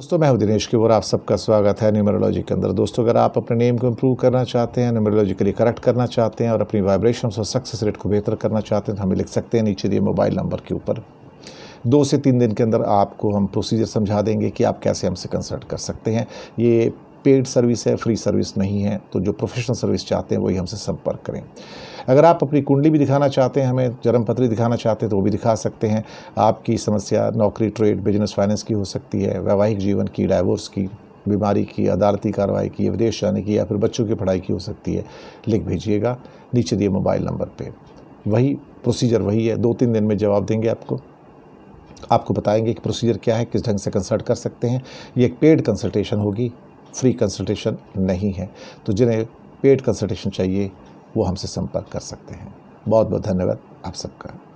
दोस्तों मैं हूं दिनेश की आप सबका स्वागत है न्यूमरोलॉजी के अंदर दोस्तों अगर आप अपने नेम को इम्प्रूव करना चाहते हैं न्यूमरोलॉजिकली करेक्ट करना चाहते हैं और अपनी वाइब्रेशन और सक्सेस रेट को बेहतर करना चाहते हैं तो हमें लिख सकते हैं नीचे दिए मोबाइल नंबर के ऊपर दो से तीन दिन के अंदर आपको हम प्रोसीजर समझा देंगे कि आप कैसे हमसे कंसल्ट कर सकते हैं ये पेड सर्विस है फ्री सर्विस नहीं है तो जो प्रोफेशनल सर्विस चाहते हैं वही हमसे संपर्क करें अगर आप अपनी कुंडली भी दिखाना चाहते हैं हमें जन्मपत्री दिखाना चाहते हैं तो वो भी दिखा सकते हैं आपकी समस्या नौकरी ट्रेड बिजनेस फाइनेंस की हो सकती है वैवाहिक जीवन की डाइवोर्स की बीमारी की अदालती कार्रवाई की विदेश जाने की या फिर बच्चों की पढ़ाई की हो सकती है लिख भेजिएगा नीचे दिए मोबाइल नंबर पर वही प्रोसीजर वही है दो तीन दिन में जवाब देंगे आपको आपको बताएंगे कि प्रोसीजर क्या है किस ढंग से कंसल्ट कर सकते हैं ये एक पेड कंसल्टेशन होगी फ्री कंसल्टेशन नहीं है तो जिन्हें पेड कंसल्टेशन चाहिए वो हमसे संपर्क कर सकते हैं बहुत बहुत धन्यवाद आप सबका